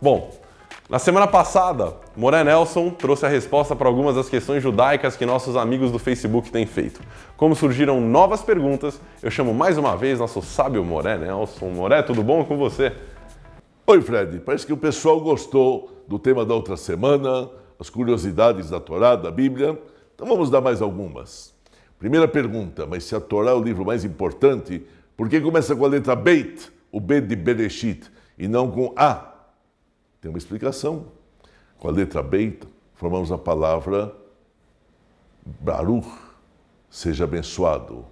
Bom, na semana passada, Moré Nelson trouxe a resposta para algumas das questões judaicas que nossos amigos do Facebook têm feito. Como surgiram novas perguntas, eu chamo mais uma vez nosso sábio Moré Nelson. Moré, tudo bom com você? Oi, Fred. Parece que o pessoal gostou do tema da outra semana, as curiosidades da Torá, da Bíblia. Então vamos dar mais algumas. Primeira pergunta, mas se a Torá é o livro mais importante, por que começa com a letra Beit, o B de Bereshit? e não com A. Tem uma explicação. Com a letra Beit, então, formamos a palavra Baruch, seja abençoado.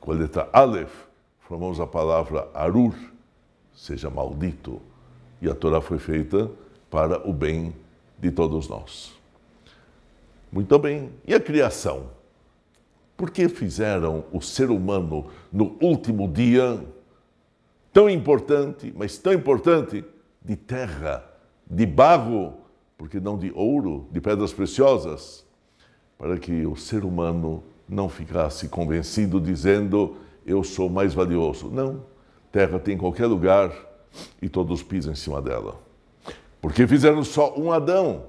Com a letra Aleph, formamos a palavra Arur, seja maldito. E a Torá foi feita para o bem de todos nós. Muito bem. E a criação? Por que fizeram o ser humano no último dia tão importante, mas tão importante, de terra, de barro, porque não de ouro, de pedras preciosas, para que o ser humano não ficasse convencido dizendo eu sou mais valioso. Não, terra tem qualquer lugar e todos pisam em cima dela. Porque fizeram só um Adão.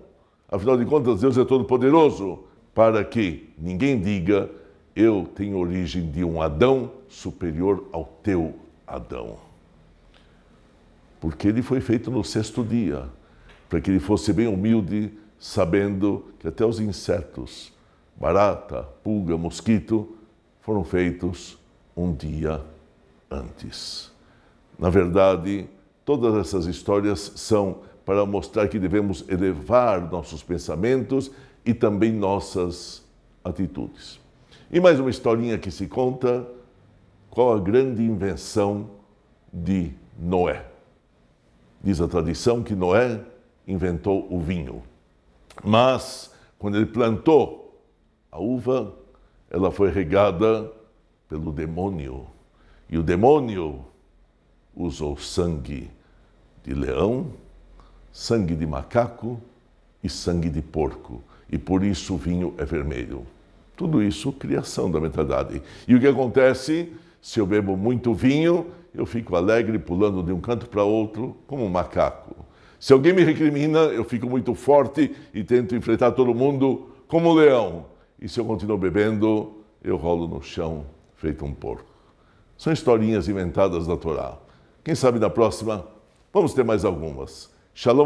Afinal de contas, Deus é todo poderoso para que ninguém diga eu tenho origem de um Adão superior ao teu Adão porque ele foi feito no sexto dia, para que ele fosse bem humilde, sabendo que até os insetos, barata, pulga, mosquito, foram feitos um dia antes. Na verdade, todas essas histórias são para mostrar que devemos elevar nossos pensamentos e também nossas atitudes. E mais uma historinha que se conta: qual a grande invenção de Noé? Diz a tradição que Noé inventou o vinho. Mas, quando ele plantou a uva, ela foi regada pelo demônio. E o demônio usou sangue de leão, sangue de macaco e sangue de porco. E por isso o vinho é vermelho. Tudo isso criação da mentalidade. E o que acontece se eu bebo muito vinho? eu fico alegre pulando de um canto para outro como um macaco. Se alguém me recrimina, eu fico muito forte e tento enfrentar todo mundo como um leão. E se eu continuo bebendo, eu rolo no chão feito um porco. São historinhas inventadas da Torá. Quem sabe na próxima vamos ter mais algumas. Shalom